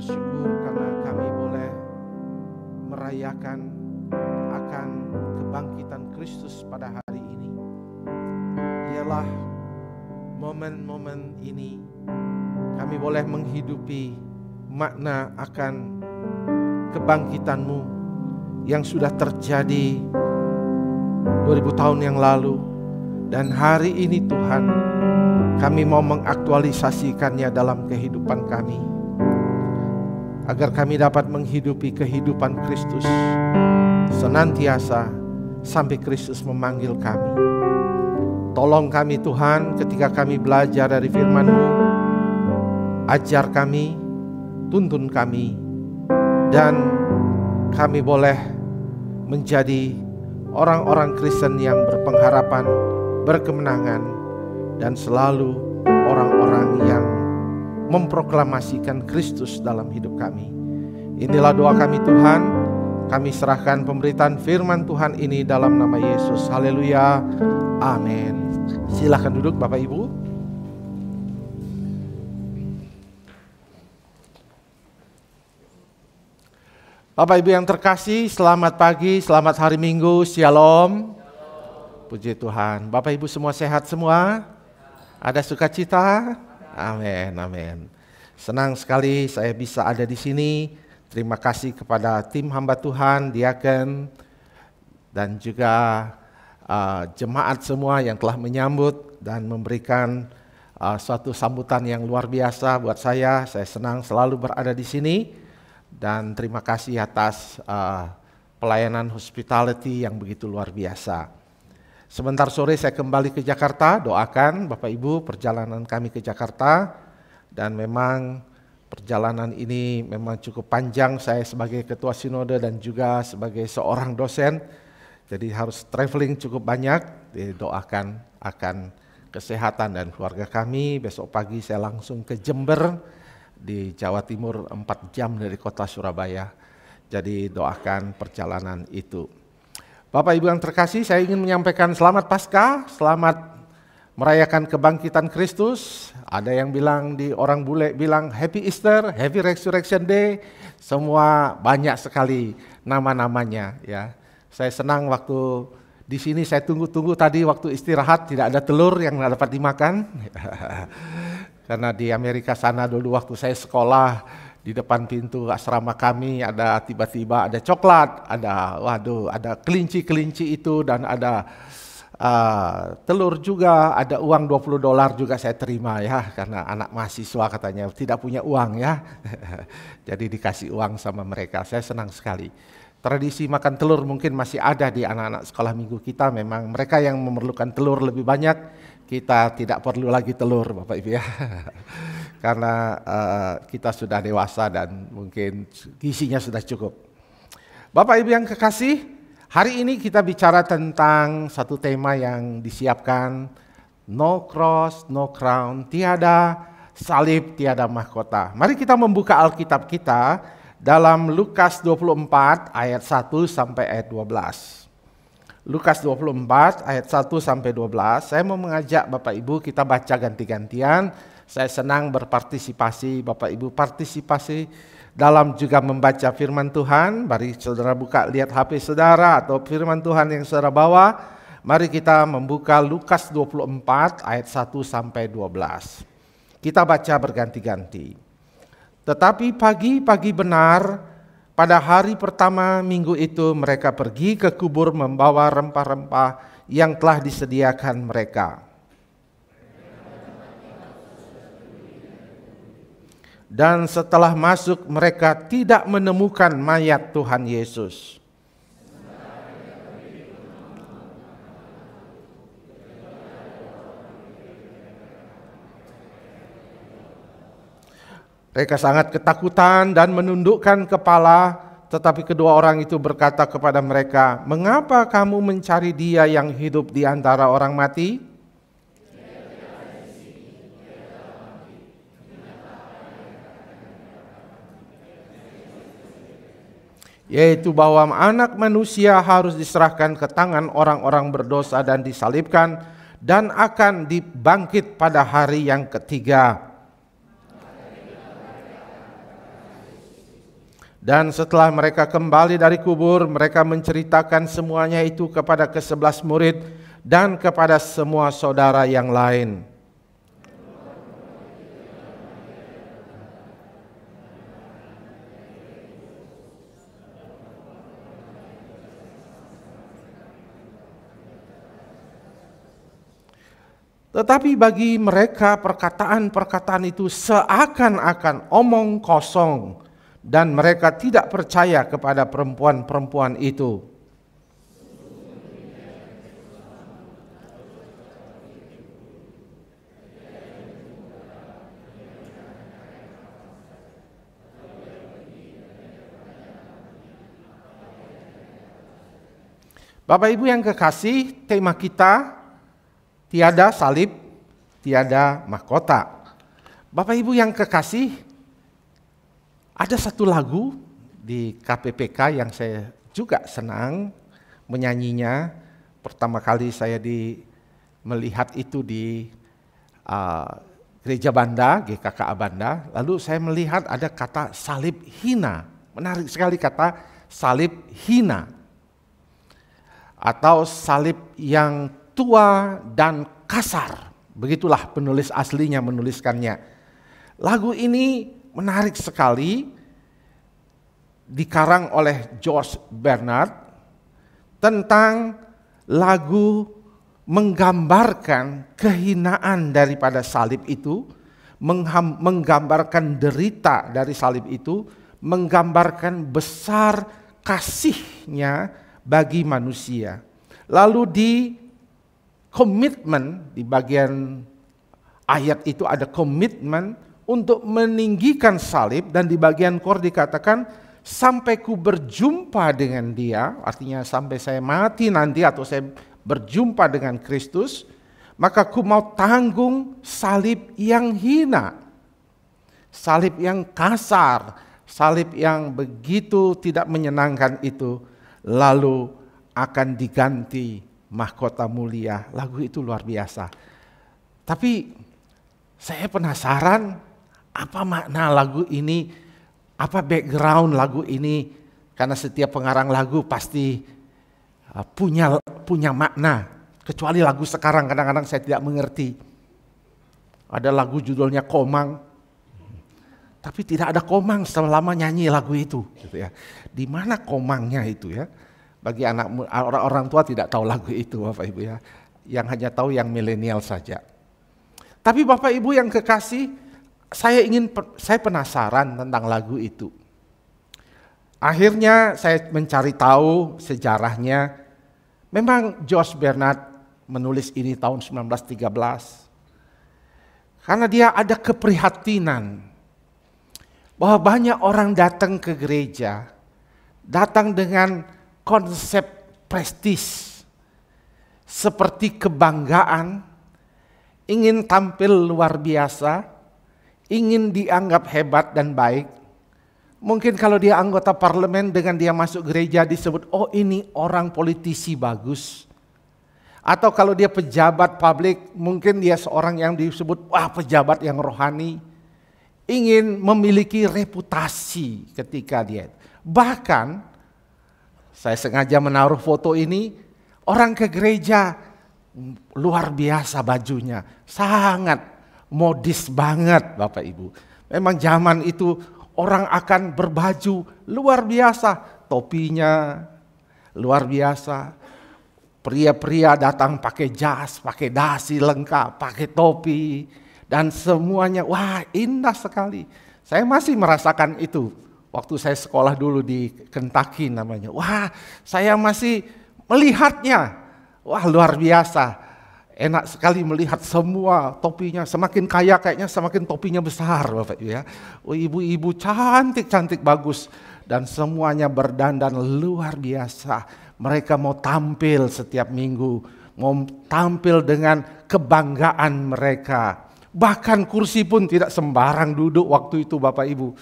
bersyukur karena kami boleh merayakan akan kebangkitan Kristus pada hari ini. Ialah momen-momen ini kami boleh menghidupi makna akan kebangkitanmu yang sudah terjadi 2000 tahun yang lalu dan hari ini Tuhan kami mau mengaktualisasikannya dalam kehidupan kami agar kami dapat menghidupi kehidupan Kristus senantiasa sampai Kristus memanggil kami. Tolong kami Tuhan ketika kami belajar dari firman-Mu, ajar kami, tuntun kami, dan kami boleh menjadi orang-orang Kristen yang berpengharapan, berkemenangan, dan selalu orang-orang yang memproklamasikan Kristus dalam hidup kami. Inilah doa kami Tuhan, kami serahkan pemberitaan firman Tuhan ini dalam nama Yesus. Haleluya. Amin. Silahkan duduk Bapak Ibu. Bapak Ibu yang terkasih, selamat pagi, selamat hari Minggu, Shalom. Puji Tuhan. Bapak Ibu semua sehat semua? Ada sukacita? Amin, amin. Senang sekali saya bisa ada di sini. Terima kasih kepada tim hamba Tuhan, diaken, dan juga uh, jemaat semua yang telah menyambut dan memberikan uh, suatu sambutan yang luar biasa buat saya. Saya senang selalu berada di sini dan terima kasih atas uh, pelayanan hospitality yang begitu luar biasa. Sebentar sore saya kembali ke Jakarta, doakan Bapak Ibu perjalanan kami ke Jakarta dan memang perjalanan ini memang cukup panjang saya sebagai ketua sinode dan juga sebagai seorang dosen. Jadi harus traveling cukup banyak, Doakan akan kesehatan dan keluarga kami. Besok pagi saya langsung ke Jember di Jawa Timur 4 jam dari kota Surabaya. Jadi doakan perjalanan itu. Bapak Ibu yang terkasih, saya ingin menyampaikan selamat pasca, selamat merayakan kebangkitan Kristus. Ada yang bilang di orang bule bilang Happy Easter, Happy Resurrection Day. Semua banyak sekali nama-namanya ya. Saya senang waktu di sini saya tunggu-tunggu tadi waktu istirahat tidak ada telur yang dapat dimakan. Karena di Amerika sana dulu waktu saya sekolah di depan pintu asrama kami ada tiba-tiba ada coklat, ada waduh, ada kelinci-kelinci itu dan ada uh, telur juga, ada uang 20 dolar juga saya terima ya karena anak mahasiswa katanya tidak punya uang ya. Jadi dikasih uang sama mereka. Saya senang sekali. Tradisi makan telur mungkin masih ada di anak-anak sekolah minggu kita memang mereka yang memerlukan telur lebih banyak, kita tidak perlu lagi telur Bapak Ibu ya. karena uh, kita sudah dewasa dan mungkin gisinya sudah cukup. Bapak Ibu yang kekasih, hari ini kita bicara tentang satu tema yang disiapkan no cross, no crown, tiada salib, tiada mahkota. Mari kita membuka Alkitab kita dalam Lukas 24 ayat 1 sampai ayat 12. Lukas 24 ayat 1 sampai 12. Saya mau mengajak Bapak Ibu kita baca ganti-gantian saya senang berpartisipasi Bapak Ibu, partisipasi dalam juga membaca firman Tuhan. Mari saudara buka lihat HP saudara atau firman Tuhan yang saudara bawa. Mari kita membuka Lukas 24 ayat 1 sampai 12. Kita baca berganti-ganti. Tetapi pagi-pagi benar pada hari pertama minggu itu mereka pergi ke kubur membawa rempah-rempah yang telah disediakan mereka. dan setelah masuk mereka tidak menemukan mayat Tuhan Yesus. Mereka sangat ketakutan dan menundukkan kepala, tetapi kedua orang itu berkata kepada mereka, "Mengapa kamu mencari Dia yang hidup di antara orang mati?" yaitu bahwa anak manusia harus diserahkan ke tangan orang-orang berdosa dan disalibkan dan akan dibangkit pada hari yang ketiga. Dan setelah mereka kembali dari kubur, mereka menceritakan semuanya itu kepada kesebelas murid dan kepada semua saudara yang lain. Tetapi bagi mereka perkataan-perkataan itu seakan-akan omong kosong dan mereka tidak percaya kepada perempuan-perempuan itu. Bapak Ibu yang kekasih, tema kita tiada salib, tiada mahkota. Bapak Ibu yang kekasih, ada satu lagu di KPPK yang saya juga senang menyanyinya. Pertama kali saya di melihat itu di uh, gereja Banda, GKK Banda. Lalu saya melihat ada kata salib hina. Menarik sekali kata salib hina atau salib yang tua dan kasar. Begitulah penulis aslinya menuliskannya. Lagu ini menarik sekali dikarang oleh George Bernard tentang lagu menggambarkan kehinaan daripada salib itu, menggambarkan derita dari salib itu, menggambarkan besar kasihnya bagi manusia. Lalu di komitmen di bagian ayat itu ada komitmen untuk meninggikan salib dan di bagian kor dikatakan sampai ku berjumpa dengan dia, artinya sampai saya mati nanti atau saya berjumpa dengan Kristus, maka ku mau tanggung salib yang hina, salib yang kasar, salib yang begitu tidak menyenangkan itu, lalu akan diganti mahkota mulia. Lagu itu luar biasa. Tapi saya penasaran apa makna lagu ini, apa background lagu ini. Karena setiap pengarang lagu pasti uh, punya punya makna. Kecuali lagu sekarang kadang-kadang saya tidak mengerti. Ada lagu judulnya Komang, tapi tidak ada komang selama nyanyi lagu itu gitu ya. Di mana komangnya itu ya? bagi anak orang orang tua tidak tahu lagu itu Bapak Ibu ya. Yang hanya tahu yang milenial saja. Tapi Bapak Ibu yang kekasih, saya ingin saya penasaran tentang lagu itu. Akhirnya saya mencari tahu sejarahnya. Memang George Bernard menulis ini tahun 1913. Karena dia ada keprihatinan bahwa banyak orang datang ke gereja, datang dengan konsep prestis seperti kebanggaan, ingin tampil luar biasa, ingin dianggap hebat dan baik. Mungkin kalau dia anggota parlemen dengan dia masuk gereja disebut, oh ini orang politisi bagus. Atau kalau dia pejabat publik, mungkin dia seorang yang disebut, wah pejabat yang rohani. Ingin memiliki reputasi ketika dia. Bahkan saya sengaja menaruh foto ini, orang ke gereja luar biasa bajunya, sangat modis banget Bapak Ibu. Memang zaman itu orang akan berbaju luar biasa, topinya luar biasa. Pria-pria datang pakai jas, pakai dasi lengkap, pakai topi dan semuanya wah indah sekali. Saya masih merasakan itu waktu saya sekolah dulu di Kentucky namanya. Wah, saya masih melihatnya. Wah, luar biasa. Enak sekali melihat semua topinya. Semakin kaya kayaknya semakin topinya besar, Bapak Ibu ya. Oh, ibu-ibu cantik-cantik bagus dan semuanya berdandan luar biasa. Mereka mau tampil setiap minggu, mau tampil dengan kebanggaan mereka. Bahkan kursi pun tidak sembarang duduk waktu itu Bapak Ibu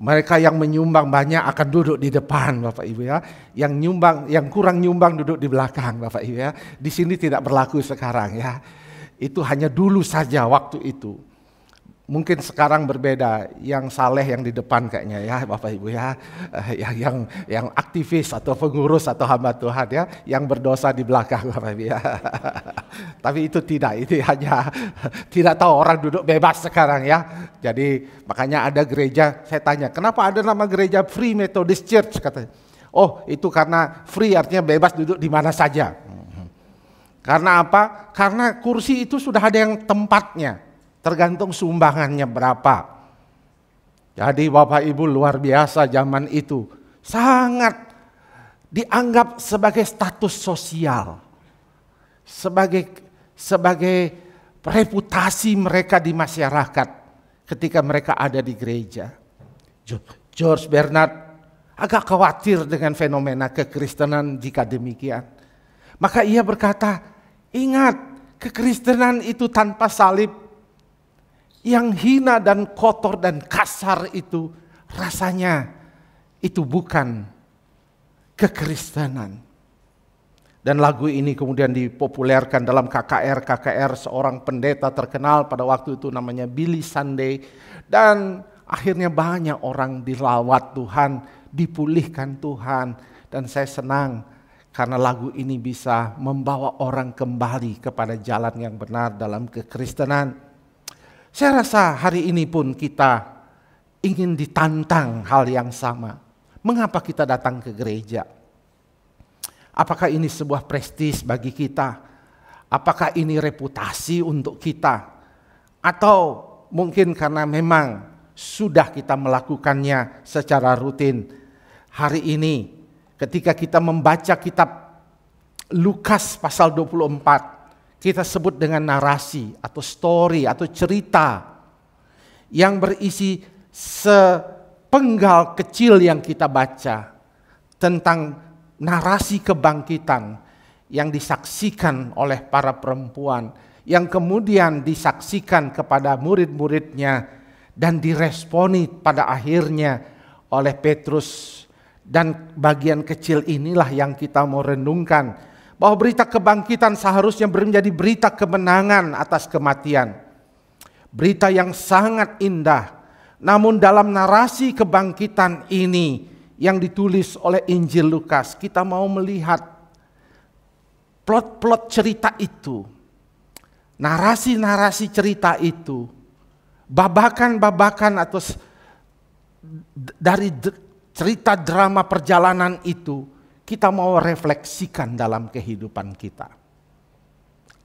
mereka yang menyumbang banyak akan duduk di depan Bapak Ibu ya. Yang nyumbang, yang kurang nyumbang duduk di belakang Bapak Ibu ya. Di sini tidak berlaku sekarang ya. Itu hanya dulu saja waktu itu mungkin sekarang berbeda yang saleh yang di depan kayaknya ya Bapak Ibu ya eh, yang yang yang aktivis atau pengurus atau hamba Tuhan ya yang berdosa di belakang Bapak Ibu ya tapi itu tidak itu hanya tidak tahu orang duduk bebas sekarang ya jadi makanya ada gereja saya tanya kenapa ada nama gereja Free Methodist Church katanya oh itu karena free artinya bebas duduk di mana saja hmm. karena apa karena kursi itu sudah ada yang tempatnya Tergantung sumbangannya berapa. Jadi Bapak Ibu luar biasa zaman itu. Sangat dianggap sebagai status sosial. Sebagai sebagai reputasi mereka di masyarakat ketika mereka ada di gereja. George Bernard agak khawatir dengan fenomena kekristenan jika demikian. Maka ia berkata, ingat kekristenan itu tanpa salib yang hina dan kotor dan kasar itu rasanya itu bukan kekristenan. Dan lagu ini kemudian dipopulerkan dalam KKR, KKR seorang pendeta terkenal pada waktu itu namanya Billy Sunday dan akhirnya banyak orang dilawat Tuhan, dipulihkan Tuhan dan saya senang karena lagu ini bisa membawa orang kembali kepada jalan yang benar dalam kekristenan. Saya rasa hari ini pun kita ingin ditantang hal yang sama. Mengapa kita datang ke gereja? Apakah ini sebuah prestis bagi kita? Apakah ini reputasi untuk kita? Atau mungkin karena memang sudah kita melakukannya secara rutin. Hari ini ketika kita membaca kitab Lukas pasal 24 kita sebut dengan narasi atau story atau cerita yang berisi sepenggal kecil yang kita baca tentang narasi kebangkitan yang disaksikan oleh para perempuan yang kemudian disaksikan kepada murid-muridnya dan diresponi pada akhirnya oleh Petrus dan bagian kecil inilah yang kita mau renungkan bahwa berita kebangkitan seharusnya menjadi berita kemenangan atas kematian. Berita yang sangat indah. Namun dalam narasi kebangkitan ini yang ditulis oleh Injil Lukas, kita mau melihat plot-plot cerita itu. Narasi-narasi cerita itu. Babakan-babakan atau dari cerita drama perjalanan itu kita mau refleksikan dalam kehidupan kita.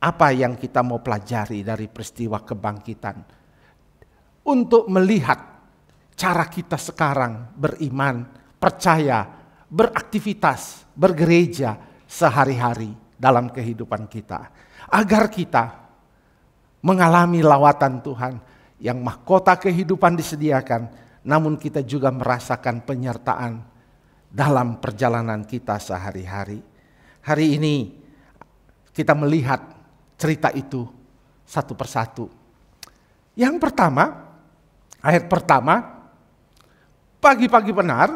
Apa yang kita mau pelajari dari peristiwa kebangkitan? Untuk melihat cara kita sekarang beriman, percaya, beraktivitas, bergereja sehari-hari dalam kehidupan kita. Agar kita mengalami lawatan Tuhan yang mahkota kehidupan disediakan, namun kita juga merasakan penyertaan dalam perjalanan kita sehari-hari. Hari ini kita melihat cerita itu satu persatu. Yang pertama, ayat pertama, pagi-pagi benar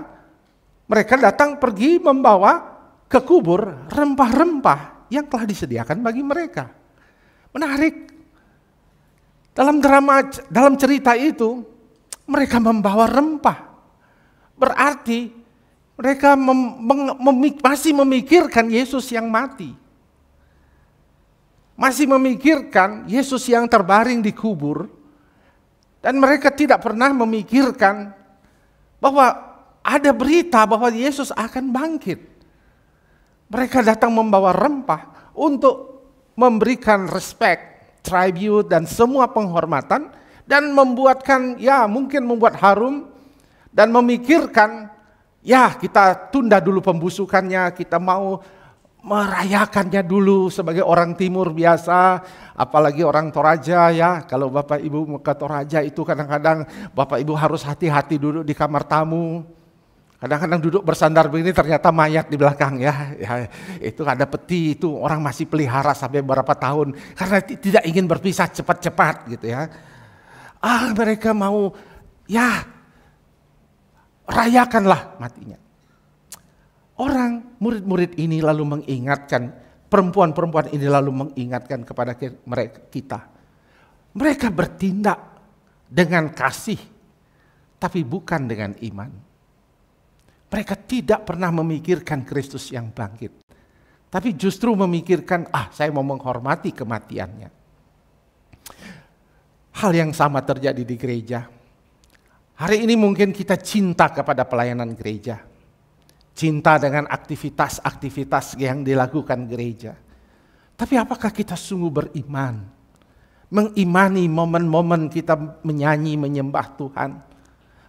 mereka datang pergi membawa ke kubur rempah-rempah yang telah disediakan bagi mereka. Menarik. Dalam drama dalam cerita itu mereka membawa rempah. Berarti mereka mem mem masih memikirkan Yesus yang mati. Masih memikirkan Yesus yang terbaring di kubur. Dan mereka tidak pernah memikirkan bahwa ada berita bahwa Yesus akan bangkit. Mereka datang membawa rempah untuk memberikan respect, tribute dan semua penghormatan dan membuatkan ya mungkin membuat harum dan memikirkan ya kita tunda dulu pembusukannya, kita mau merayakannya dulu sebagai orang timur biasa, apalagi orang Toraja ya. Kalau Bapak Ibu mau ke Toraja itu kadang-kadang Bapak Ibu harus hati-hati duduk di kamar tamu. Kadang-kadang duduk bersandar begini ternyata mayat di belakang ya. ya itu ada peti itu orang masih pelihara sampai berapa tahun karena tidak ingin berpisah cepat-cepat gitu ya. Ah mereka mau ya rayakanlah matinya. Orang murid-murid ini lalu mengingatkan, perempuan-perempuan ini lalu mengingatkan kepada mereka kita. Mereka bertindak dengan kasih, tapi bukan dengan iman. Mereka tidak pernah memikirkan Kristus yang bangkit, tapi justru memikirkan, "Ah, saya mau menghormati kematiannya." Hal yang sama terjadi di gereja Hari ini mungkin kita cinta kepada pelayanan gereja. Cinta dengan aktivitas-aktivitas yang dilakukan gereja. Tapi apakah kita sungguh beriman? Mengimani momen-momen kita menyanyi, menyembah Tuhan.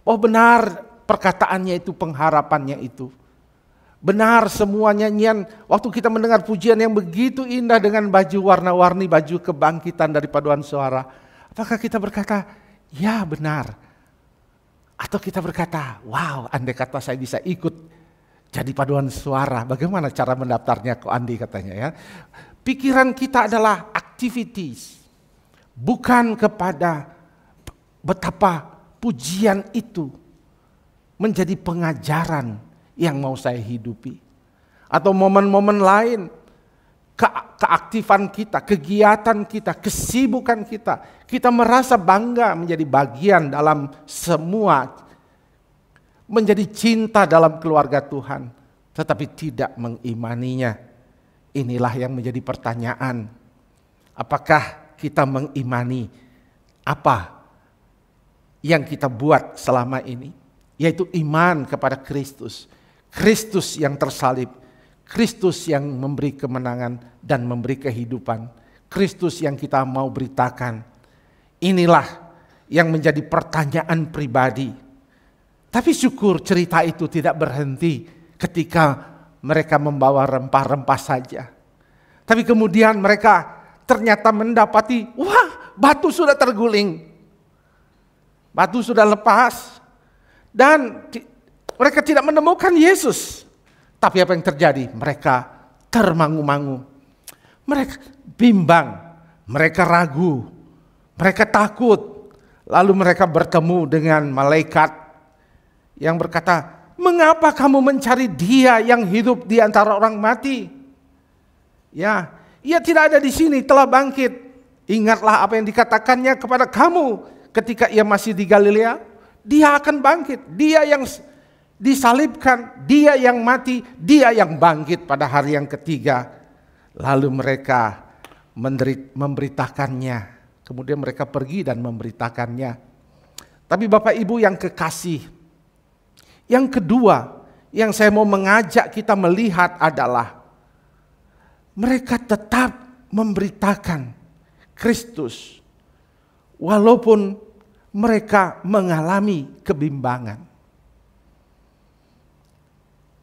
Oh benar perkataannya itu, pengharapannya itu. Benar semua nyanyian waktu kita mendengar pujian yang begitu indah dengan baju warna-warni, baju kebangkitan dari paduan suara. Apakah kita berkata, ya benar, atau kita berkata, wow andai kata saya bisa ikut jadi paduan suara, bagaimana cara mendaftarnya kok Andi katanya ya. Pikiran kita adalah activities, bukan kepada betapa pujian itu menjadi pengajaran yang mau saya hidupi. Atau momen-momen lain ke keaktifan kita, kegiatan kita, kesibukan kita. Kita merasa bangga menjadi bagian dalam semua, menjadi cinta dalam keluarga Tuhan, tetapi tidak mengimaninya. Inilah yang menjadi pertanyaan. Apakah kita mengimani apa yang kita buat selama ini? Yaitu iman kepada Kristus. Kristus yang tersalib Kristus yang memberi kemenangan dan memberi kehidupan. Kristus yang kita mau beritakan. Inilah yang menjadi pertanyaan pribadi. Tapi syukur cerita itu tidak berhenti ketika mereka membawa rempah-rempah saja. Tapi kemudian mereka ternyata mendapati, wah batu sudah terguling. Batu sudah lepas. Dan mereka tidak menemukan Yesus. Tapi apa yang terjadi? Mereka termangu-mangu. Mereka bimbang, mereka ragu, mereka takut. Lalu mereka bertemu dengan malaikat yang berkata, "Mengapa kamu mencari dia yang hidup di antara orang mati?" Ya, ia tidak ada di sini, telah bangkit. Ingatlah apa yang dikatakannya kepada kamu ketika ia masih di Galilea. Dia akan bangkit. Dia yang disalibkan, dia yang mati, dia yang bangkit pada hari yang ketiga. Lalu mereka memberitakannya. Kemudian mereka pergi dan memberitakannya. Tapi Bapak Ibu yang kekasih, yang kedua yang saya mau mengajak kita melihat adalah mereka tetap memberitakan Kristus walaupun mereka mengalami kebimbangan.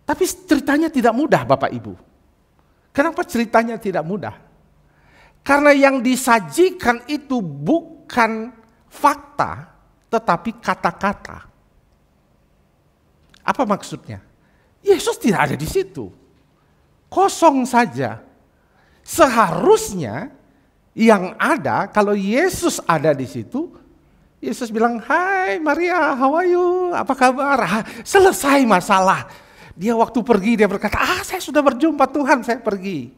Tapi ceritanya tidak mudah Bapak Ibu. Kenapa ceritanya tidak mudah? Karena yang disajikan itu bukan fakta, tetapi kata-kata. Apa maksudnya? Yesus tidak ada di situ. Kosong saja. Seharusnya yang ada, kalau Yesus ada di situ, Yesus bilang, Hai Maria, how are you? Apa kabar? masalah. selesai masalah dia waktu pergi dia berkata, ah saya sudah berjumpa Tuhan, saya pergi.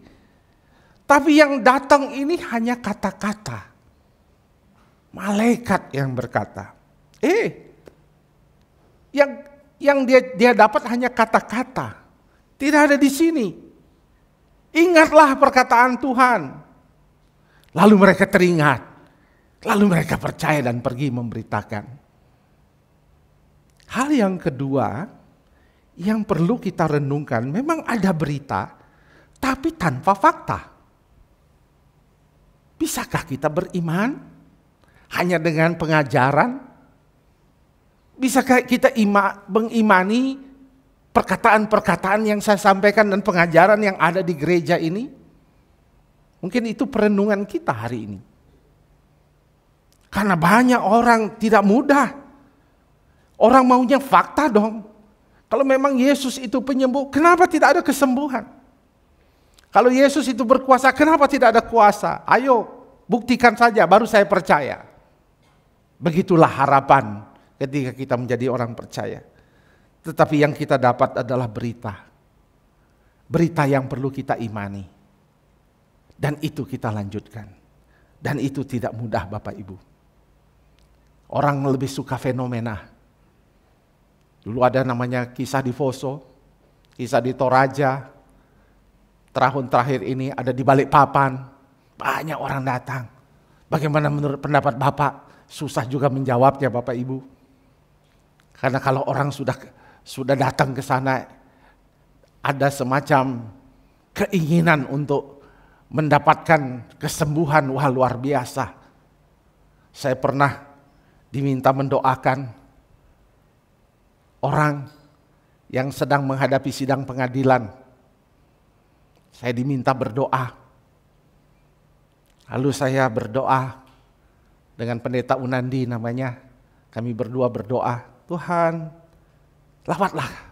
Tapi yang datang ini hanya kata-kata. Malaikat yang berkata. Eh, yang yang dia dia dapat hanya kata-kata. Tidak ada di sini. Ingatlah perkataan Tuhan. Lalu mereka teringat. Lalu mereka percaya dan pergi memberitakan. Hal yang kedua, yang perlu kita renungkan memang ada berita, tapi tanpa fakta. Bisakah kita beriman hanya dengan pengajaran? Bisakah kita ima, mengimani perkataan-perkataan yang saya sampaikan dan pengajaran yang ada di gereja ini? Mungkin itu perenungan kita hari ini. Karena banyak orang tidak mudah. Orang maunya fakta dong. Kalau memang Yesus itu penyembuh, kenapa tidak ada kesembuhan? Kalau Yesus itu berkuasa, kenapa tidak ada kuasa? Ayo, buktikan saja, baru saya percaya. Begitulah harapan ketika kita menjadi orang percaya. Tetapi yang kita dapat adalah berita. Berita yang perlu kita imani. Dan itu kita lanjutkan. Dan itu tidak mudah Bapak Ibu. Orang lebih suka fenomena Dulu ada namanya kisah di Foso, kisah di Toraja, terahun terakhir ini ada di balik papan, banyak orang datang. Bagaimana menurut pendapat Bapak? Susah juga menjawabnya Bapak Ibu. Karena kalau orang sudah sudah datang ke sana ada semacam keinginan untuk mendapatkan kesembuhan wah luar biasa. Saya pernah diminta mendoakan orang yang sedang menghadapi sidang pengadilan. Saya diminta berdoa. Lalu saya berdoa dengan pendeta Unandi namanya. Kami berdua berdoa, Tuhan lawatlah.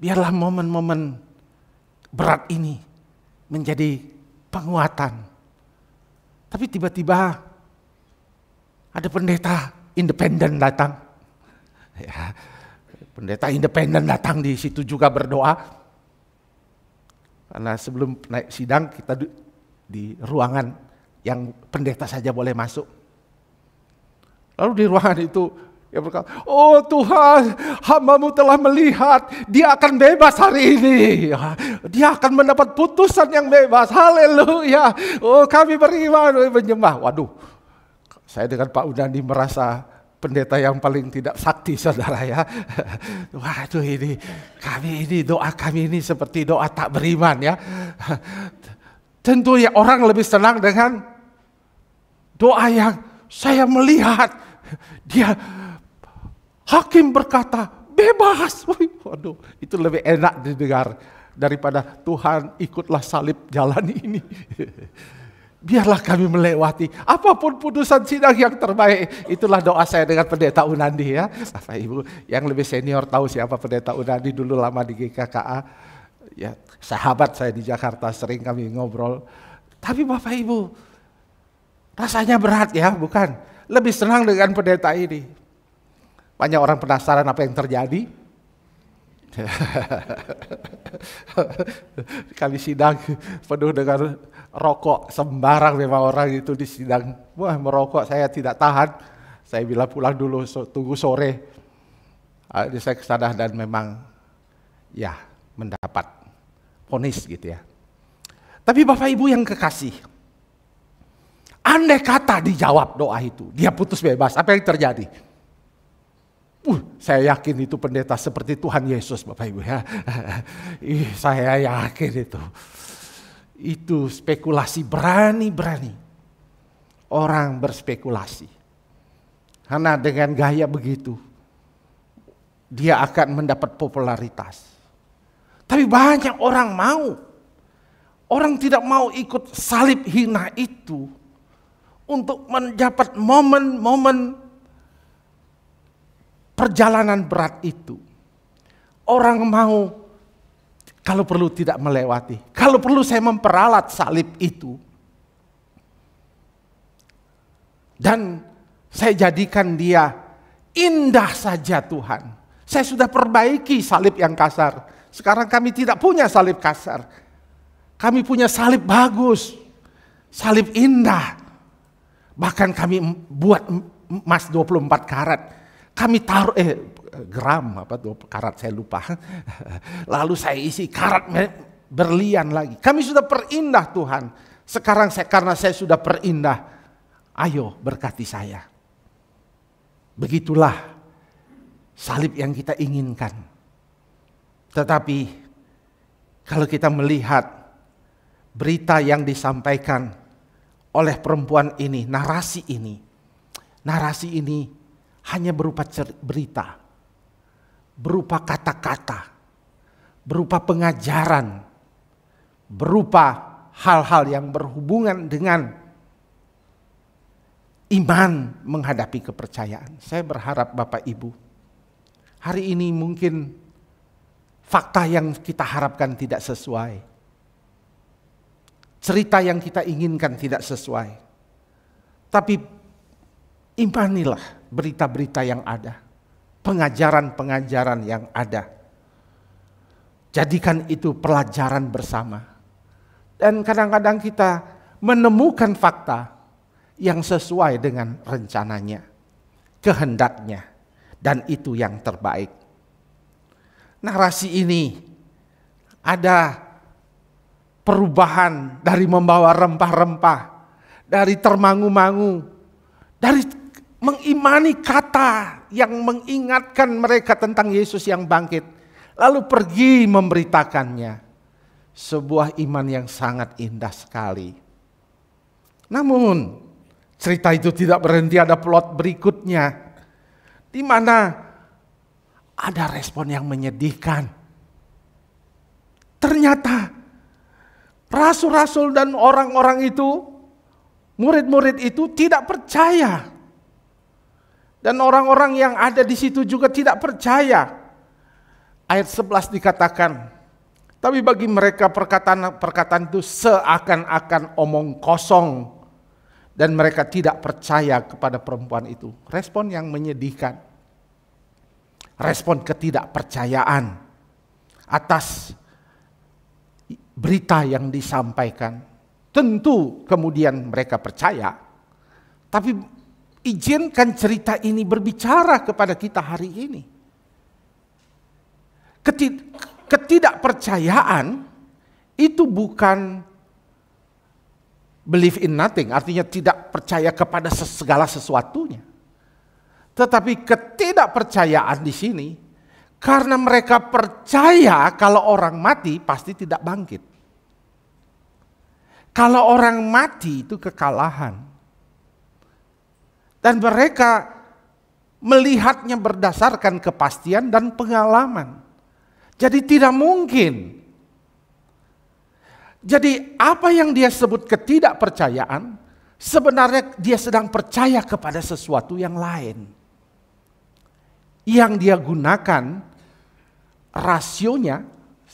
Biarlah momen-momen berat ini menjadi penguatan. Tapi tiba-tiba ada pendeta independen datang Ya, pendeta independen datang di situ juga berdoa. Karena sebelum naik sidang kita di, di ruangan yang pendeta saja boleh masuk. Lalu di ruangan itu dia berkata, oh Tuhan hambamu telah melihat dia akan bebas hari ini. Ya, dia akan mendapat putusan yang bebas. Haleluya. Oh kami beriman menyembah. Waduh saya dengan Pak Udani merasa pendeta yang paling tidak sakti saudara ya. Waduh ini kami ini doa kami ini seperti doa tak beriman ya. Tentu ya orang lebih senang dengan doa yang saya melihat dia hakim berkata bebas. Waduh itu lebih enak didengar daripada Tuhan ikutlah salib jalan ini biarlah kami melewati apapun putusan sidang yang terbaik. Itulah doa saya dengan pendeta Unandi ya. Bapak Ibu yang lebih senior tahu siapa pendeta Unandi dulu lama di GKKA. Ya, sahabat saya di Jakarta sering kami ngobrol. Tapi Bapak Ibu rasanya berat ya, bukan? Lebih senang dengan pendeta ini. Banyak orang penasaran apa yang terjadi. Kali sidang penuh dengan rokok sembarang memang orang itu di sidang. Wah merokok saya tidak tahan. Saya bilang pulang dulu so, tunggu sore. Jadi saya ke dan memang ya mendapat ponis gitu ya. Tapi Bapak Ibu yang kekasih, andai kata dijawab doa itu, dia putus bebas, apa yang terjadi? Uh, saya yakin itu pendeta seperti Tuhan Yesus Bapak Ibu ya. Ih, saya yakin itu itu spekulasi berani-berani. Orang berspekulasi. Karena dengan gaya begitu, dia akan mendapat popularitas. Tapi banyak orang mau. Orang tidak mau ikut salib hina itu untuk mendapat momen-momen perjalanan berat itu. Orang mau kalau perlu tidak melewati. Kalau perlu saya memperalat salib itu. Dan saya jadikan dia indah saja Tuhan. Saya sudah perbaiki salib yang kasar. Sekarang kami tidak punya salib kasar. Kami punya salib bagus. Salib indah. Bahkan kami buat emas 24 karat kami taruh, eh gram apa tuh karat saya lupa. Lalu saya isi karat berlian lagi. Kami sudah perindah Tuhan. Sekarang saya karena saya sudah perindah, ayo berkati saya. Begitulah salib yang kita inginkan. Tetapi kalau kita melihat berita yang disampaikan oleh perempuan ini, narasi ini, narasi ini hanya berupa berita, berupa kata-kata, berupa pengajaran, berupa hal-hal yang berhubungan dengan iman menghadapi kepercayaan. Saya berharap Bapak Ibu, hari ini mungkin fakta yang kita harapkan tidak sesuai. Cerita yang kita inginkan tidak sesuai. Tapi imanilah berita-berita yang ada, pengajaran-pengajaran yang ada. Jadikan itu pelajaran bersama. Dan kadang-kadang kita menemukan fakta yang sesuai dengan rencananya, kehendaknya, dan itu yang terbaik. Narasi ini ada perubahan dari membawa rempah-rempah, dari termangu-mangu, dari mengimani kata yang mengingatkan mereka tentang Yesus yang bangkit, lalu pergi memberitakannya. Sebuah iman yang sangat indah sekali. Namun, cerita itu tidak berhenti, ada plot berikutnya di mana ada respon yang menyedihkan. Ternyata rasul-rasul dan orang-orang itu, murid-murid itu tidak percaya dan orang-orang yang ada di situ juga tidak percaya. Ayat 11 dikatakan, tapi bagi mereka perkataan-perkataan itu seakan-akan omong kosong dan mereka tidak percaya kepada perempuan itu. Respon yang menyedihkan. Respon ketidakpercayaan atas berita yang disampaikan. Tentu kemudian mereka percaya, tapi Ijinkan cerita ini berbicara kepada kita hari ini. Ketid ketidakpercayaan itu bukan believe in nothing, artinya tidak percaya kepada segala sesuatunya. Tetapi ketidakpercayaan di sini karena mereka percaya kalau orang mati pasti tidak bangkit. Kalau orang mati itu kekalahan. Dan mereka melihatnya berdasarkan kepastian dan pengalaman. Jadi tidak mungkin. Jadi apa yang dia sebut ketidakpercayaan, sebenarnya dia sedang percaya kepada sesuatu yang lain. Yang dia gunakan rasionya,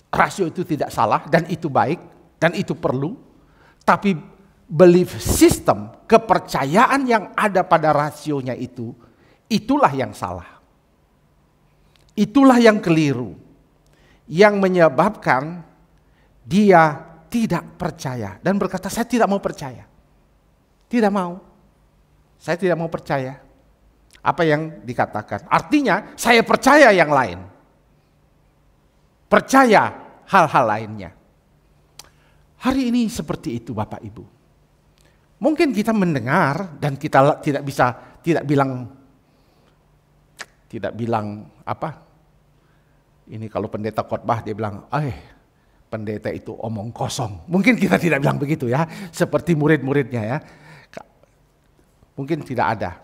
rasio itu tidak salah dan itu baik dan itu perlu, tapi belief system, kepercayaan yang ada pada rasionya itu, itulah yang salah. Itulah yang keliru. Yang menyebabkan dia tidak percaya dan berkata saya tidak mau percaya. Tidak mau. Saya tidak mau percaya. Apa yang dikatakan? Artinya saya percaya yang lain. Percaya hal-hal lainnya. Hari ini seperti itu Bapak Ibu Mungkin kita mendengar dan kita tidak bisa tidak bilang tidak bilang apa? Ini kalau pendeta khotbah dia bilang, "Eh, pendeta itu omong kosong." Mungkin kita tidak bilang begitu ya, seperti murid-muridnya ya. Mungkin tidak ada.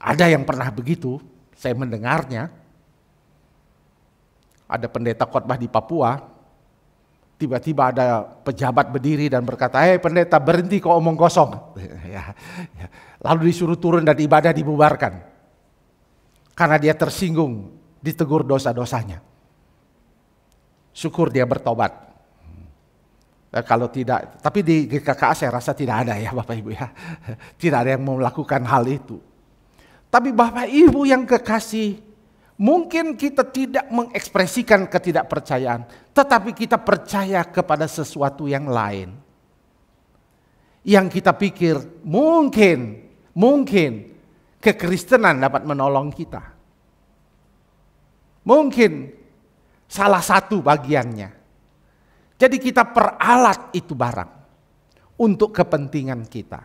Ada yang pernah begitu, saya mendengarnya. Ada pendeta khotbah di Papua, tiba-tiba ada pejabat berdiri dan berkata, "Hei pendeta, berhenti kau omong kosong." Ya, ya. Lalu disuruh turun dan ibadah dibubarkan. Karena dia tersinggung, ditegur dosa-dosanya. Syukur dia bertobat. Eh, kalau tidak, tapi di GKK saya rasa tidak ada ya Bapak Ibu ya. Tidak ada yang mau melakukan hal itu. Tapi Bapak Ibu yang kekasih, Mungkin kita tidak mengekspresikan ketidakpercayaan, tetapi kita percaya kepada sesuatu yang lain. Yang kita pikir mungkin, mungkin kekristenan dapat menolong kita. Mungkin salah satu bagiannya. Jadi kita peralat itu barang untuk kepentingan kita.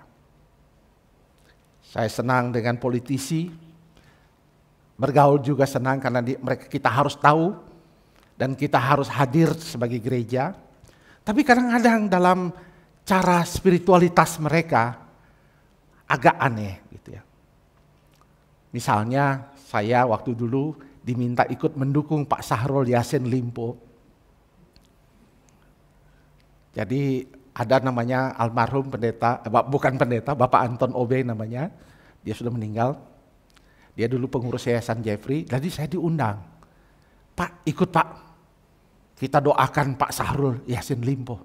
Saya senang dengan politisi bergaul juga senang karena di, mereka kita harus tahu dan kita harus hadir sebagai gereja. Tapi kadang-kadang dalam cara spiritualitas mereka agak aneh gitu ya. Misalnya saya waktu dulu diminta ikut mendukung Pak Sahrul Yasin Limpo. Jadi ada namanya almarhum pendeta, eh, bukan pendeta, Bapak Anton Obe namanya, dia sudah meninggal dia dulu pengurus Yayasan Jeffrey, jadi saya diundang. Pak, ikut Pak. Kita doakan Pak Sahrul Yasin Limpo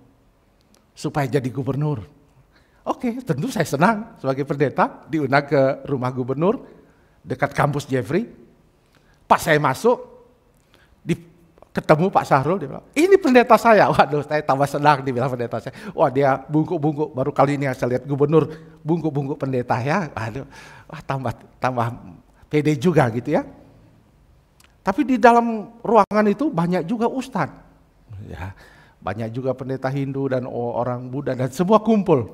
supaya jadi gubernur. Oke, tentu saya senang sebagai pendeta diundang ke rumah gubernur dekat kampus Jeffrey. Pas saya masuk, di, ketemu Pak Sahrul, dia bilang, ini pendeta saya. Waduh, saya tambah senang dibilang pendeta saya. Wah dia bungkuk-bungkuk, baru kali ini saya lihat gubernur bungkuk-bungkuk pendeta ya. Waduh, wah tambah, tambah pede juga gitu ya. Tapi di dalam ruangan itu banyak juga ustadz, ya, banyak juga pendeta Hindu dan orang Buddha dan semua kumpul.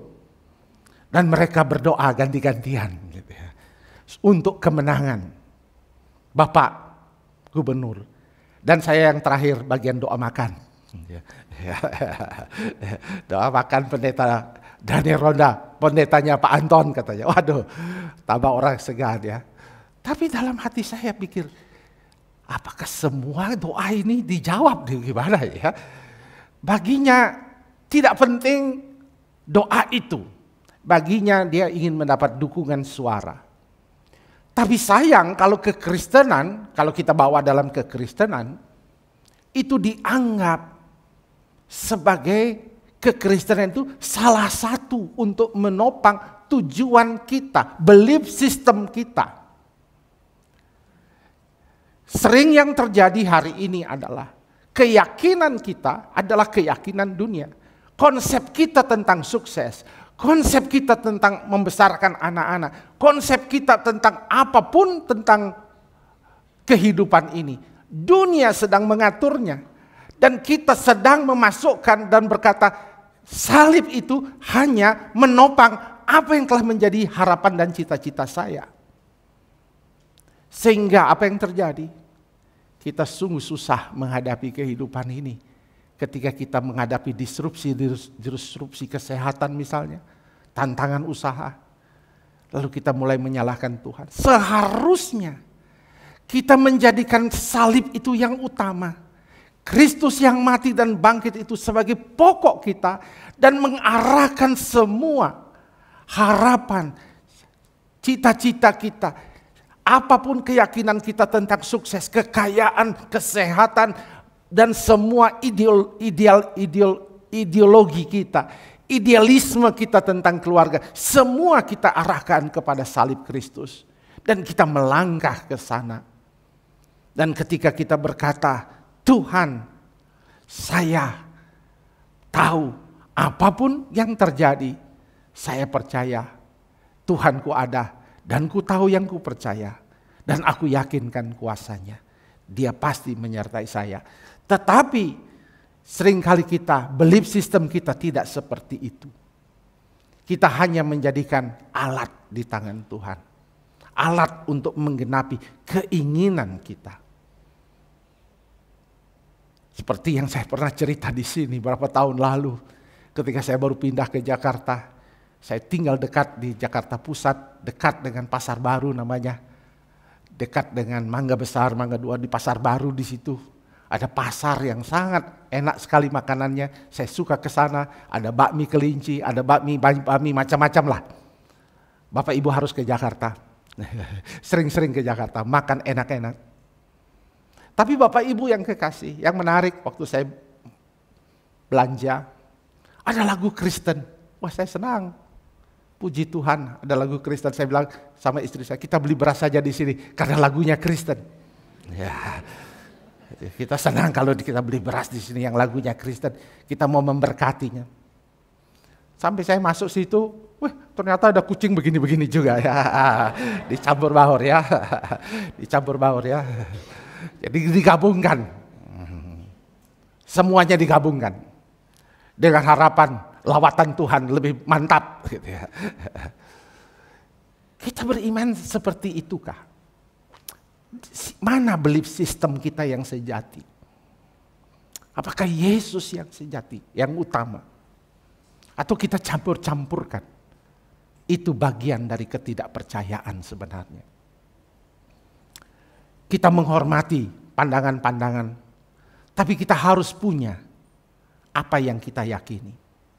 Dan mereka berdoa ganti-gantian gitu ya, untuk kemenangan. Bapak Gubernur, dan saya yang terakhir bagian doa makan. Ya, ya. doa makan pendeta Daniel Ronda, pendetanya Pak Anton katanya. Waduh, tambah orang segar ya. Tapi dalam hati saya pikir, apakah semua doa ini dijawab? Gimana ya? Baginya tidak penting doa itu. Baginya dia ingin mendapat dukungan suara. Tapi sayang kalau kekristenan, kalau kita bawa dalam kekristenan, itu dianggap sebagai kekristenan itu salah satu untuk menopang tujuan kita, belief system kita. Sering yang terjadi hari ini adalah keyakinan kita adalah keyakinan dunia. Konsep kita tentang sukses, konsep kita tentang membesarkan anak-anak, konsep kita tentang apapun tentang kehidupan ini. Dunia sedang mengaturnya dan kita sedang memasukkan dan berkata salib itu hanya menopang apa yang telah menjadi harapan dan cita-cita saya. Sehingga apa yang terjadi? kita sungguh susah menghadapi kehidupan ini. Ketika kita menghadapi disrupsi, disrupsi kesehatan misalnya, tantangan usaha, lalu kita mulai menyalahkan Tuhan. Seharusnya kita menjadikan salib itu yang utama. Kristus yang mati dan bangkit itu sebagai pokok kita dan mengarahkan semua harapan, cita-cita kita, apapun keyakinan kita tentang sukses, kekayaan, kesehatan, dan semua ideal, ideal, ideal, ideologi kita, idealisme kita tentang keluarga, semua kita arahkan kepada salib Kristus. Dan kita melangkah ke sana. Dan ketika kita berkata, Tuhan, saya tahu apapun yang terjadi, saya percaya Tuhanku ada dan ku tahu yang ku percaya. Dan aku yakinkan kuasanya. Dia pasti menyertai saya. Tetapi Seringkali kita, belief sistem kita tidak seperti itu. Kita hanya menjadikan alat di tangan Tuhan. Alat untuk menggenapi keinginan kita. Seperti yang saya pernah cerita di sini beberapa tahun lalu ketika saya baru pindah ke Jakarta. Saya tinggal dekat di Jakarta Pusat, dekat dengan Pasar Baru namanya. Dekat dengan Mangga Besar, Mangga Dua di Pasar Baru di situ. Ada pasar yang sangat enak sekali makanannya. Saya suka ke sana, ada bakmi kelinci, ada bakmi bakmi macam-macam lah. Bapak Ibu harus ke Jakarta. Sering-sering ke Jakarta, makan enak-enak. Tapi Bapak Ibu yang kekasih, yang menarik waktu saya belanja, ada lagu Kristen. Wah saya senang. Puji Tuhan, ada lagu Kristen. Saya bilang sama istri saya, kita beli beras saja di sini karena lagunya Kristen. Ya, kita senang kalau kita beli beras di sini yang lagunya Kristen. Kita mau memberkatinya. Sampai saya masuk situ, wah ternyata ada kucing begini-begini juga ya. Dicampur baur ya, dicampur baur ya. Jadi digabungkan. Semuanya digabungkan. Dengan harapan lawatan Tuhan lebih mantap. Gitu ya. Kita beriman seperti itukah? Mana belief sistem kita yang sejati? Apakah Yesus yang sejati, yang utama? Atau kita campur-campurkan? Itu bagian dari ketidakpercayaan sebenarnya. Kita menghormati pandangan-pandangan, tapi kita harus punya apa yang kita yakini.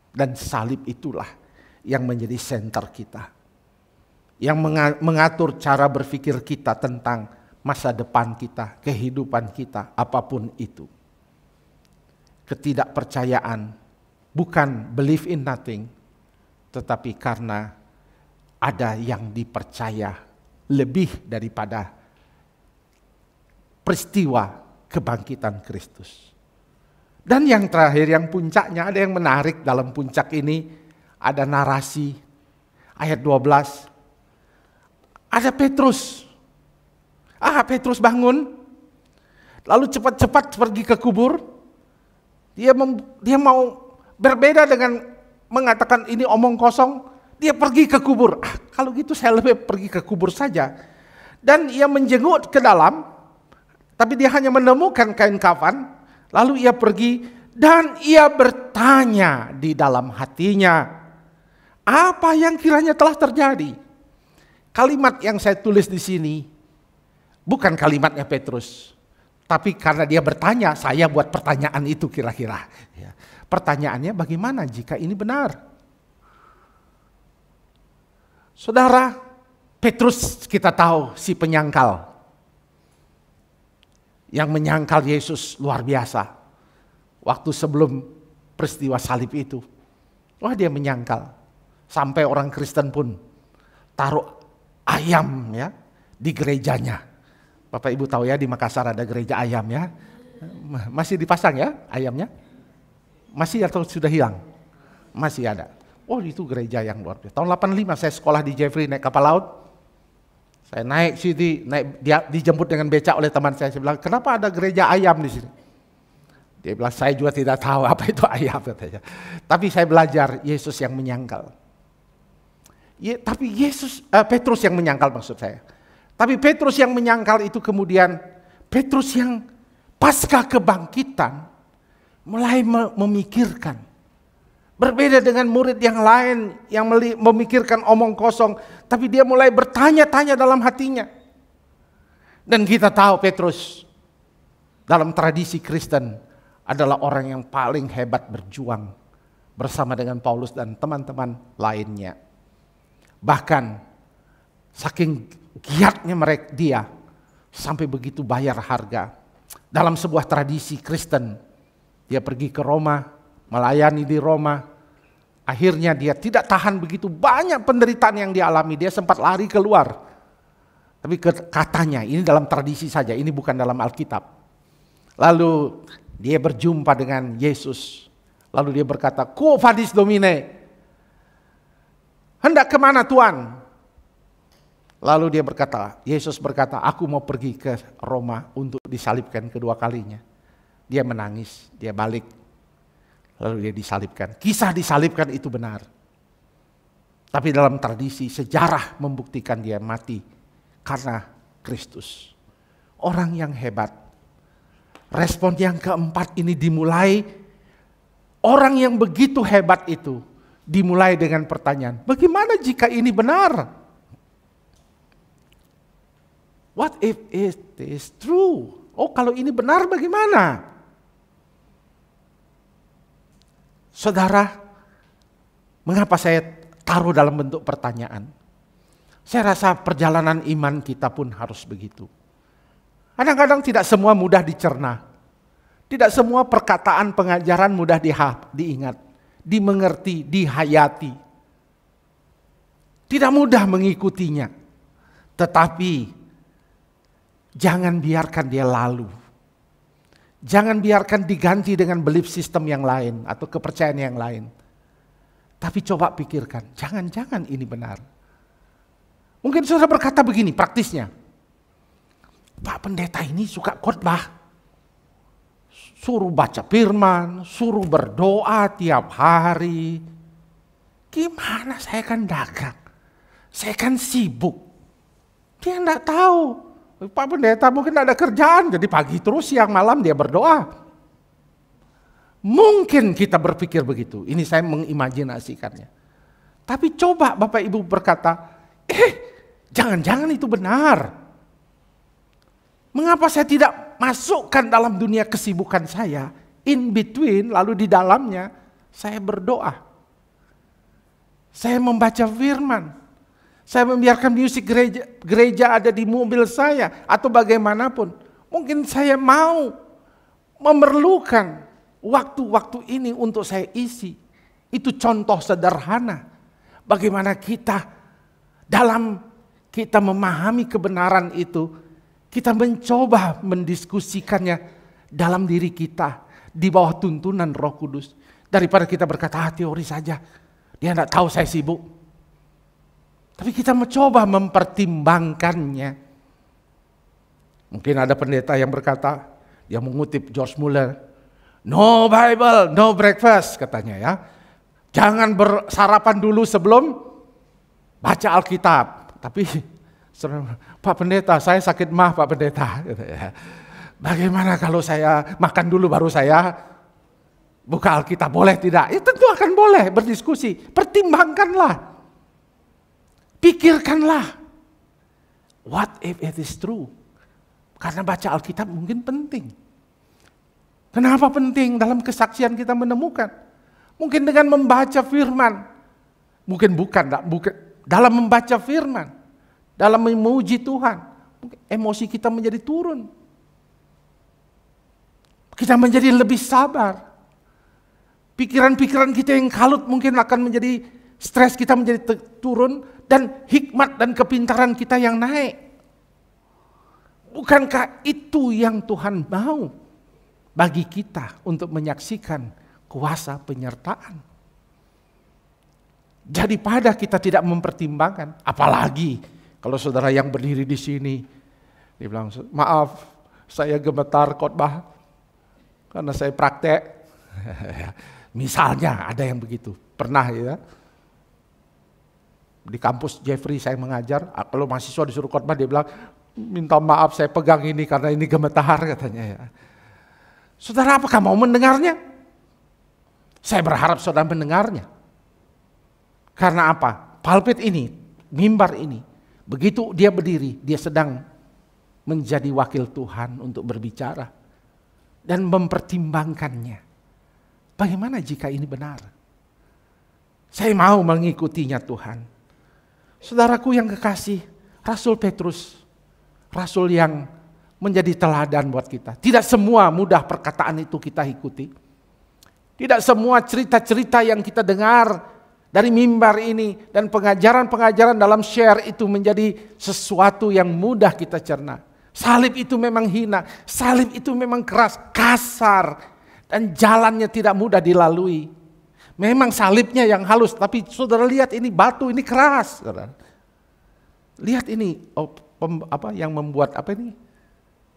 Dan salib itulah yang menjadi center kita. Yang mengatur cara berpikir kita tentang masa depan kita, kehidupan kita, apapun itu. Ketidakpercayaan bukan believe in nothing, tetapi karena ada yang dipercaya lebih daripada peristiwa kebangkitan Kristus. Dan yang terakhir, yang puncaknya ada yang menarik dalam puncak ini, ada narasi ayat 12. Ada Petrus. Ah, Petrus bangun. Lalu cepat-cepat pergi ke kubur. Dia mem, dia mau berbeda dengan mengatakan ini omong kosong. Dia pergi ke kubur. Ah, kalau gitu saya lebih pergi ke kubur saja. Dan ia menjenguk ke dalam, tapi dia hanya menemukan kain kafan Lalu ia pergi dan ia bertanya di dalam hatinya, apa yang kiranya telah terjadi? Kalimat yang saya tulis di sini bukan kalimatnya Petrus, tapi karena dia bertanya, saya buat pertanyaan itu kira-kira. Ya. Pertanyaannya bagaimana jika ini benar? Saudara, Petrus kita tahu si penyangkal yang menyangkal Yesus luar biasa. Waktu sebelum peristiwa salib itu. Wah dia menyangkal. Sampai orang Kristen pun taruh ayam ya di gerejanya. Bapak Ibu tahu ya di Makassar ada gereja ayam ya. Masih dipasang ya ayamnya? Masih atau sudah hilang? Masih ada. Oh itu gereja yang luar biasa. Tahun 85 saya sekolah di Jeffrey naik kapal laut. Saya naik sini, naik dia dijemput dengan becak oleh teman saya. Saya bilang, kenapa ada gereja ayam di sini? Dia bilang, saya juga tidak tahu apa itu ayam katanya. Tapi saya belajar Yesus yang menyangkal. Ya, tapi Yesus, uh, Petrus yang menyangkal maksud saya. Tapi Petrus yang menyangkal itu kemudian Petrus yang pasca kebangkitan mulai memikirkan Berbeda dengan murid yang lain yang memikirkan omong kosong, tapi dia mulai bertanya-tanya dalam hatinya. Dan kita tahu Petrus dalam tradisi Kristen adalah orang yang paling hebat berjuang bersama dengan Paulus dan teman-teman lainnya. Bahkan saking giatnya mereka dia sampai begitu bayar harga. Dalam sebuah tradisi Kristen, dia pergi ke Roma, melayani di Roma, Akhirnya dia tidak tahan begitu banyak penderitaan yang dialami, dia sempat lari keluar. Tapi katanya ini dalam tradisi saja, ini bukan dalam Alkitab. Lalu dia berjumpa dengan Yesus. Lalu dia berkata, Quo fadis domine? Hendak kemana Tuhan? Lalu dia berkata, Yesus berkata, aku mau pergi ke Roma untuk disalibkan kedua kalinya. Dia menangis, dia balik lalu dia disalibkan. Kisah disalibkan itu benar. Tapi dalam tradisi sejarah membuktikan dia mati karena Kristus. Orang yang hebat. Respon yang keempat ini dimulai orang yang begitu hebat itu dimulai dengan pertanyaan, bagaimana jika ini benar? What if it is true? Oh, kalau ini benar bagaimana? Saudara, mengapa saya taruh dalam bentuk pertanyaan? Saya rasa perjalanan iman kita pun harus begitu. Kadang-kadang tidak semua mudah dicerna. Tidak semua perkataan pengajaran mudah dihap, diingat, dimengerti, dihayati. Tidak mudah mengikutinya. Tetapi jangan biarkan dia lalu. Jangan biarkan diganti dengan belief system yang lain atau kepercayaan yang lain. Tapi coba pikirkan, jangan-jangan ini benar. Mungkin saudara berkata begini praktisnya. Pak pendeta ini suka khotbah. Suruh baca firman, suruh berdoa tiap hari. Gimana saya kan dagang? Saya kan sibuk. Dia enggak tahu Pak pendeta mungkin ada kerjaan, jadi pagi terus siang malam dia berdoa. Mungkin kita berpikir begitu. Ini saya mengimajinasikannya. Tapi coba Bapak Ibu berkata, eh jangan-jangan itu benar. Mengapa saya tidak masukkan dalam dunia kesibukan saya, in between, lalu di dalamnya saya berdoa. Saya membaca firman. Saya membiarkan musik gereja, gereja ada di mobil saya atau bagaimanapun. Mungkin saya mau memerlukan waktu-waktu ini untuk saya isi. Itu contoh sederhana bagaimana kita dalam kita memahami kebenaran itu, kita mencoba mendiskusikannya dalam diri kita di bawah tuntunan Roh Kudus daripada kita berkata ah, teori saja. Dia tidak tahu saya sibuk. Tapi kita mencoba mempertimbangkannya. Mungkin ada pendeta yang berkata, yang mengutip George Muller, no Bible, no breakfast katanya ya. Jangan bersarapan dulu sebelum baca Alkitab. Tapi Pak Pendeta, saya sakit mah Pak Pendeta. Gitu ya. Bagaimana kalau saya makan dulu baru saya buka Alkitab? Boleh tidak? Ya tentu akan boleh berdiskusi. Pertimbangkanlah. Pikirkanlah. What if it is true? Karena baca Alkitab mungkin penting. Kenapa penting dalam kesaksian kita menemukan? Mungkin dengan membaca firman. Mungkin bukan, bukan. dalam membaca firman. Dalam memuji Tuhan. Emosi kita menjadi turun. Kita menjadi lebih sabar. Pikiran-pikiran kita yang kalut mungkin akan menjadi stres kita menjadi turun dan hikmat dan kepintaran kita yang naik. Bukankah itu yang Tuhan mau bagi kita untuk menyaksikan kuasa penyertaan? Jadi pada kita tidak mempertimbangkan, apalagi kalau saudara yang berdiri di sini, dibilang maaf saya gemetar khotbah karena saya praktek. Misalnya ada yang begitu, pernah ya di kampus Jeffrey saya mengajar, ah, kalau mahasiswa disuruh khotbah dia bilang, minta maaf saya pegang ini karena ini gemetar katanya ya. Saudara apakah mau mendengarnya? Saya berharap saudara mendengarnya. Karena apa? Palpit ini, mimbar ini, begitu dia berdiri, dia sedang menjadi wakil Tuhan untuk berbicara dan mempertimbangkannya. Bagaimana jika ini benar? Saya mau mengikutinya Tuhan. Saudaraku yang kekasih, Rasul Petrus, Rasul yang menjadi teladan buat kita. Tidak semua mudah perkataan itu kita ikuti. Tidak semua cerita-cerita yang kita dengar dari mimbar ini dan pengajaran-pengajaran dalam share itu menjadi sesuatu yang mudah kita cerna. Salib itu memang hina, salib itu memang keras, kasar, dan jalannya tidak mudah dilalui. Memang salibnya yang halus, tapi saudara lihat ini batu, ini keras. Saudara. Lihat ini oh, pem, apa yang membuat apa ini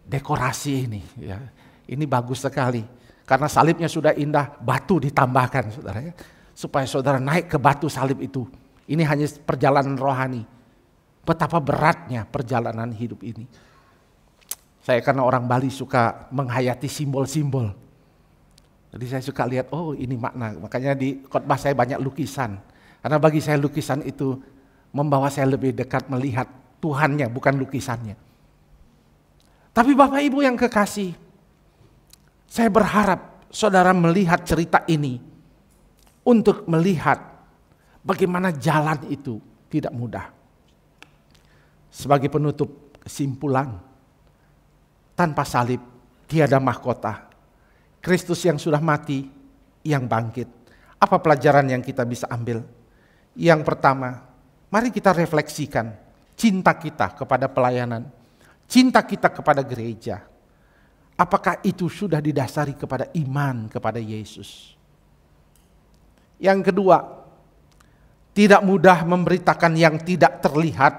dekorasi ini. Ya. Ini bagus sekali karena salibnya sudah indah, batu ditambahkan, saudara ya, supaya saudara naik ke batu salib itu. Ini hanya perjalanan rohani. Betapa beratnya perjalanan hidup ini. Saya karena orang Bali suka menghayati simbol-simbol. Jadi saya suka lihat, oh ini makna. Makanya di khotbah saya banyak lukisan. Karena bagi saya lukisan itu membawa saya lebih dekat melihat Tuhannya, bukan lukisannya. Tapi Bapak Ibu yang kekasih, saya berharap saudara melihat cerita ini untuk melihat bagaimana jalan itu tidak mudah. Sebagai penutup kesimpulan, tanpa salib tiada mahkota, Kristus yang sudah mati, yang bangkit. Apa pelajaran yang kita bisa ambil? Yang pertama, mari kita refleksikan cinta kita kepada pelayanan, cinta kita kepada gereja. Apakah itu sudah didasari kepada iman kepada Yesus? Yang kedua, tidak mudah memberitakan yang tidak terlihat,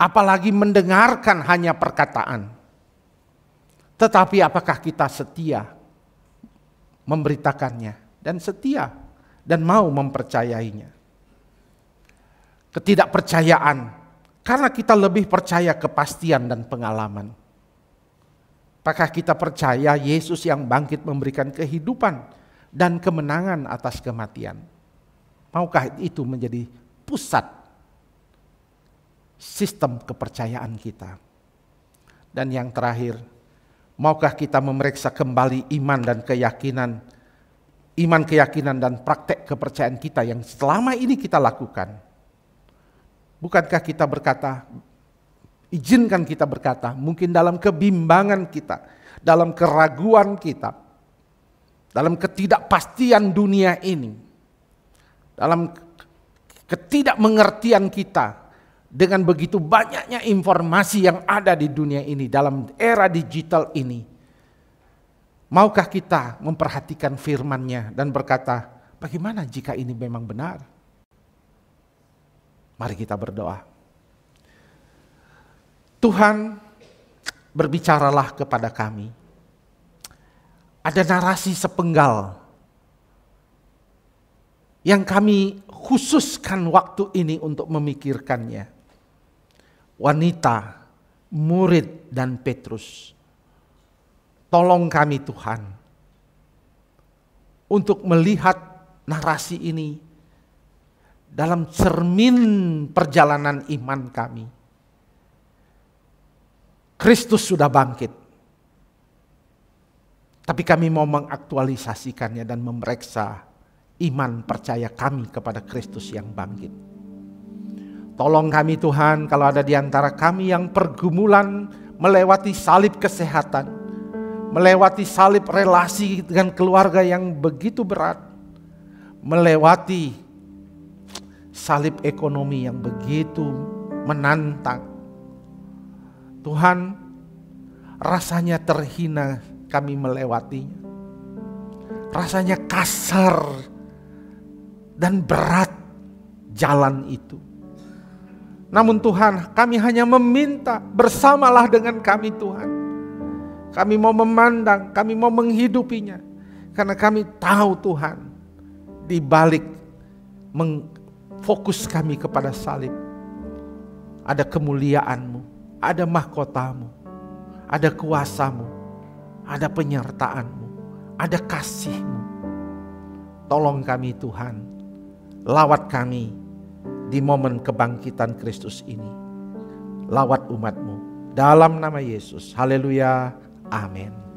apalagi mendengarkan hanya perkataan. Tetapi apakah kita setia memberitakannya dan setia dan mau mempercayainya? Ketidakpercayaan karena kita lebih percaya kepastian dan pengalaman. Apakah kita percaya Yesus yang bangkit memberikan kehidupan dan kemenangan atas kematian? Maukah itu menjadi pusat sistem kepercayaan kita? Dan yang terakhir, Maukah kita memeriksa kembali iman dan keyakinan, iman keyakinan dan praktek kepercayaan kita yang selama ini kita lakukan? Bukankah kita berkata, izinkan kita berkata, mungkin dalam kebimbangan kita, dalam keraguan kita, dalam ketidakpastian dunia ini, dalam ketidakmengertian kita, dengan begitu banyaknya informasi yang ada di dunia ini dalam era digital ini, maukah kita memperhatikan firmannya dan berkata, bagaimana jika ini memang benar? Mari kita berdoa. Tuhan, berbicaralah kepada kami. Ada narasi sepenggal yang kami khususkan waktu ini untuk memikirkannya wanita, murid dan Petrus. Tolong kami Tuhan untuk melihat narasi ini dalam cermin perjalanan iman kami. Kristus sudah bangkit. Tapi kami mau mengaktualisasikannya dan memeriksa iman percaya kami kepada Kristus yang bangkit. Tolong kami Tuhan kalau ada di antara kami yang pergumulan melewati salib kesehatan, melewati salib relasi dengan keluarga yang begitu berat, melewati salib ekonomi yang begitu menantang. Tuhan, rasanya terhina kami melewatinya. Rasanya kasar dan berat jalan itu. Namun Tuhan, kami hanya meminta bersamalah dengan kami Tuhan. Kami mau memandang, kami mau menghidupinya. Karena kami tahu Tuhan, di balik fokus kami kepada salib, ada kemuliaanmu ada mahkotamu, ada kuasamu, ada penyertaanmu ada kasihmu Tolong kami Tuhan, lawat kami di momen kebangkitan Kristus ini. Lawat umatmu dalam nama Yesus. Haleluya. Amin.